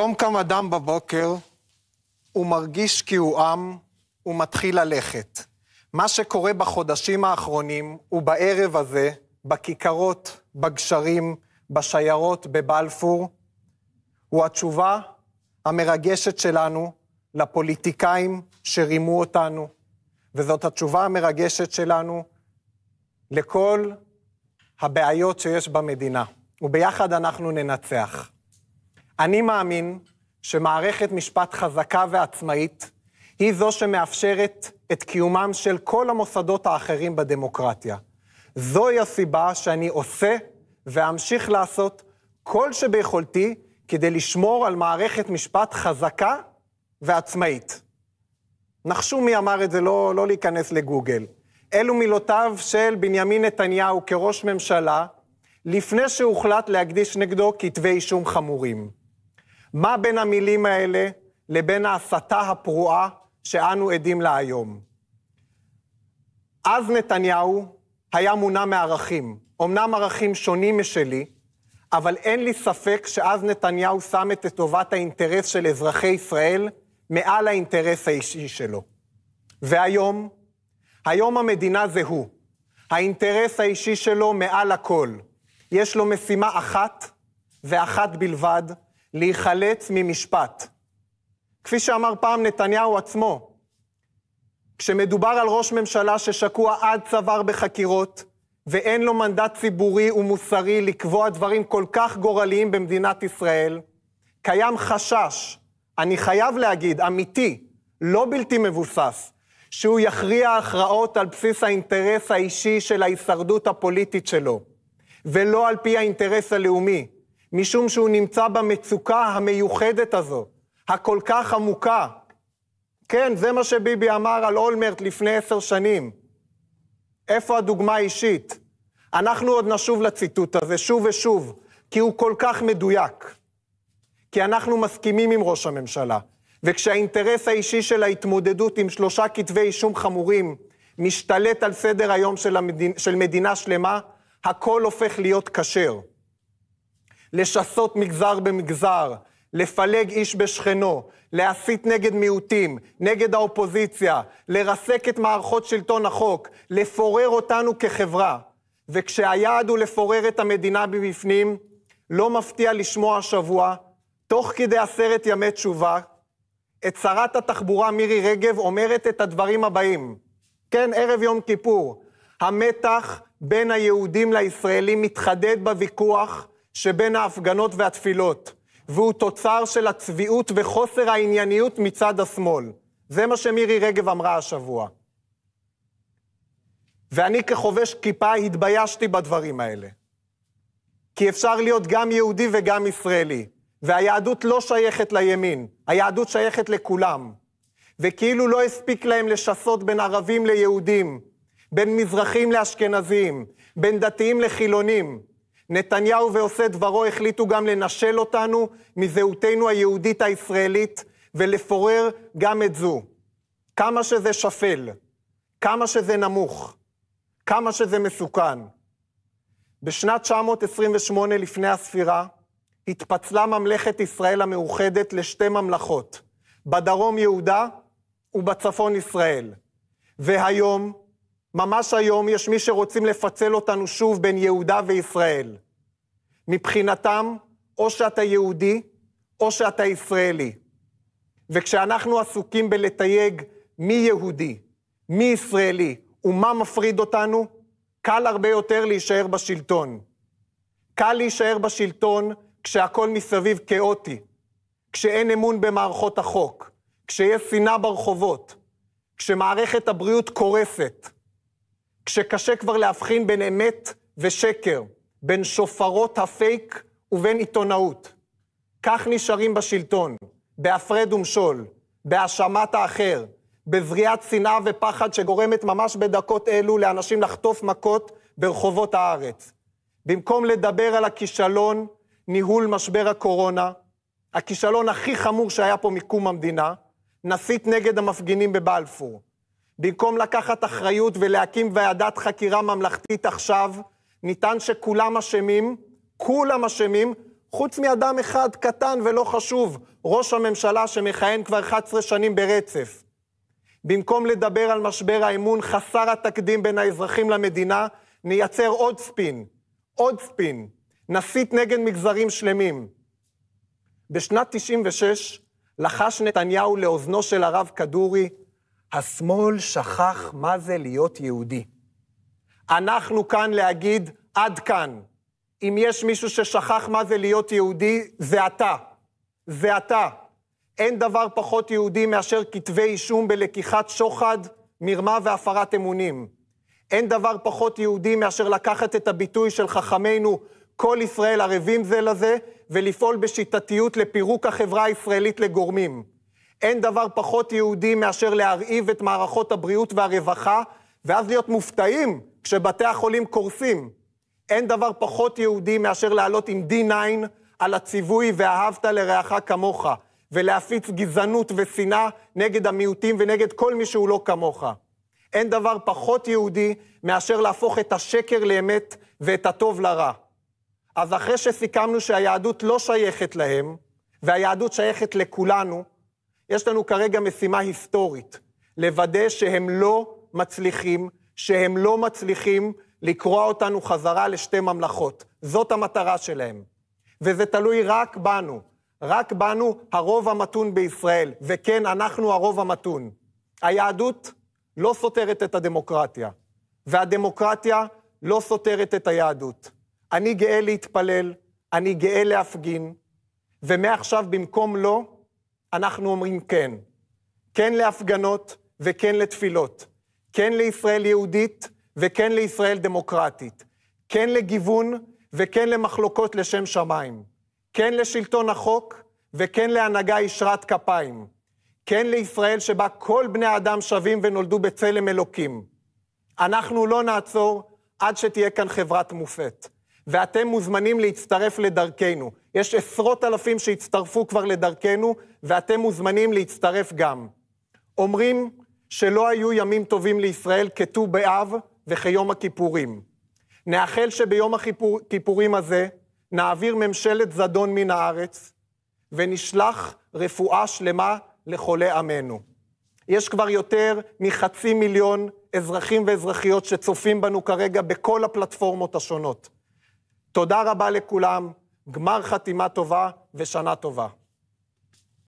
פתאום קם אדם בבוקר, הוא מרגיש כי כאילו הוא עם, הוא מתחיל ללכת. מה שקורה בחודשים האחרונים ובערב הזה, בכיכרות, בגשרים, בשיירות, בבלפור, הוא התשובה המרגשת שלנו לפוליטיקאים שרימו אותנו, וזאת התשובה המרגשת שלנו לכל הבעיות שיש במדינה, וביחד אנחנו ננצח. אני מאמין שמערכת משפט חזקה ועצמאית היא זו שמאפשרת את קיומם של כל המוסדות האחרים בדמוקרטיה. זוהי הסיבה שאני עושה ואמשיך לעשות כל שביכולתי כדי לשמור על מערכת משפט חזקה ועצמאית. נחשו מי אמר את זה, לא, לא להיכנס לגוגל. אלו מילותיו של בנימין נתניהו כראש ממשלה, לפני שהוחלט להקדיש נגדו כתבי אישום חמורים. מה בין המילים האלה לבין ההסתה הפרועה שאנו עדים לה היום? אז נתניהו היה מונע מערכים, אמנם ערכים שונים משלי, אבל אין לי ספק שאז נתניהו שם את טובת האינטרס של אזרחי ישראל מעל האינטרס האישי שלו. והיום, היום המדינה זה הוא. האינטרס האישי שלו מעל הכל. יש לו משימה אחת ואחת בלבד, להיחלץ ממשפט. כפי שאמר פעם נתניהו עצמו, כשמדובר על ראש ממשלה ששקוע עד צוואר בחקירות, ואין לו מנדט ציבורי ומוסרי לקבוע דברים כל כך גורליים במדינת ישראל, קיים חשש, אני חייב להגיד, אמיתי, לא בלתי מבוסס, שהוא יכריע הכרעות על בסיס האינטרס האישי של ההישרדות הפוליטית שלו, ולא על פי האינטרס הלאומי. משום שהוא נמצא במצוקה המיוחדת הזו, הכל כך עמוקה. כן, זה מה שביבי אמר על אולמרט לפני עשר שנים. איפה הדוגמה האישית? אנחנו עוד נשוב לציטוט הזה שוב ושוב, כי הוא כל כך מדויק. כי אנחנו מסכימים עם ראש הממשלה, וכשהאינטרס האישי של ההתמודדות עם שלושה כתבי אישום חמורים משתלט על סדר היום של, המדינה, של מדינה שלמה, הכל הופך להיות כשר. לשסות מגזר במגזר, לפלג איש בשכנו, להסית נגד מיעוטים, נגד האופוזיציה, לרסק את מערכות שלטון החוק, לפורר אותנו כחברה. וכשהיעד הוא לפורר את המדינה מבפנים, לא מפתיע לשמוע השבוע, תוך כדי עשרת ימי תשובה, את שרת התחבורה מירי רגב אומרת את הדברים הבאים. כן, ערב יום כיפור. המתח בין היהודים לישראלים מתחדד בוויכוח שבין ההפגנות והתפילות, והוא תוצר של הצביעות וחוסר הענייניות מצד השמאל. זה מה שמירי רגב אמרה השבוע. ואני כחובש כיפה התביישתי בדברים האלה. כי אפשר להיות גם יהודי וגם ישראלי, והיהדות לא שייכת לימין, היהדות שייכת לכולם. וכאילו לא הספיק להם לשסות בין ערבים ליהודים, בין מזרחים לאשכנזים, בין דתיים לחילונים. נתניהו ועושי דברו החליטו גם לנשל אותנו מזהותנו היהודית הישראלית ולפורר גם את זו. כמה שזה שפל, כמה שזה נמוך, כמה שזה מסוכן. בשנת 928 לפני הספירה התפצלה ממלכת ישראל המאוחדת לשתי ממלכות, בדרום יהודה ובצפון ישראל. והיום, ממש היום יש מי שרוצים לפצל אותנו שוב בין יהודה וישראל. מבחינתם, או שאתה יהודי, או שאתה ישראלי. וכשאנחנו עסוקים בלתייג מי יהודי, מי ישראלי ומה מפריד אותנו, קל הרבה יותר להישאר בשלטון. קל להישאר בשלטון כשהכול מסביב כאוטי, כשאין אמון במערכות החוק, כשיש שנאה ברחובות, כשמערכת הבריאות קורסת, כשקשה כבר להבחין בין אמת ושקר, בין שופרות הפייק ובין עיתונאות. כך נשארים בשלטון, בהפרד ומשול, בהאשמת האחר, בבריאת שנאה ופחד שגורמת ממש בדקות אלו לאנשים לחטוף מכות ברחובות הארץ. במקום לדבר על הכישלון, ניהול משבר הקורונה, הכישלון הכי חמור שהיה פה מקום המדינה, נסית נגד המפגינים בבלפור. במקום לקחת אחריות ולהקים ועדת חקירה ממלכתית עכשיו, נטען שכולם אשמים, כולם אשמים, חוץ מאדם אחד קטן ולא חשוב, ראש הממשלה שמכהן כבר 11 שנים ברצף. במקום לדבר על משבר האמון חסר התקדים בין האזרחים למדינה, נייצר עוד ספין, עוד ספין, נסית נגד מגזרים שלמים. בשנת 96 לחש נתניהו לאוזנו של הרב כדורי השמאל שכח מה זה להיות יהודי. אנחנו כאן להגיד, עד כאן. אם יש מישהו ששכח מה זה להיות יהודי, זה אתה. זה אתה. אין דבר פחות יהודי מאשר כתבי אישום בלקיחת שוחד, מרמה והפרת אמונים. אין דבר פחות יהודי מאשר לקחת את הביטוי של חכמינו, כל ישראל ערבים זה לזה, ולפעול בשיטתיות לפירוק החברה הישראלית לגורמים. אין דבר פחות יהודי מאשר להרעיב את מערכות הבריאות והרווחה, ואז להיות מופתעים כשבתי החולים קורסים. אין דבר פחות יהודי מאשר לעלות עם D9 על הציווי ואהבת לרעך כמוך, ולהפיץ גזענות ושנאה נגד המיעוטים ונגד כל מי שהוא לא כמוך. אין דבר פחות יהודי מאשר להפוך את השקר לאמת ואת הטוב לרע. אז אחרי שסיכמנו שהיהדות לא שייכת להם, והיהדות שייכת לכולנו, יש לנו כרגע משימה היסטורית, לוודא שהם לא מצליחים, שהם לא מצליחים לקרוע אותנו חזרה לשתי ממלכות. זאת המטרה שלהם. וזה תלוי רק בנו. רק בנו הרוב המתון בישראל, וכן, אנחנו הרוב המתון. היהדות לא סותרת את הדמוקרטיה, והדמוקרטיה לא סותרת את היהדות. אני גאה להתפלל, אני גאה להפגין, ומעכשיו במקום לא, אנחנו אומרים כן. כן להפגנות וכן לתפילות. כן לישראל יהודית וכן לישראל דמוקרטית. כן לגיוון וכן למחלוקות לשם שמיים. כן לשלטון החוק וכן להנהגה ישרת כפיים. כן לישראל שבה כל בני האדם שווים ונולדו בצלם אלוקים. אנחנו לא נעצור עד שתהיה כאן חברת מופת. ואתם מוזמנים להצטרף לדרכנו. יש עשרות אלפים שהצטרפו כבר לדרכנו, ואתם מוזמנים להצטרף גם. אומרים שלא היו ימים טובים לישראל כט"ו באב וכיום הכיפורים. נאחל שביום הכיפורים הזה נעביר ממשלת זדון מן הארץ, ונשלח רפואה שלמה לחולי עמנו. יש כבר יותר מחצי מיליון אזרחים ואזרחיות שצופים בנו כרגע בכל הפלטפורמות השונות. תודה רבה לכולם, גמר חתימה טובה ושנה טובה.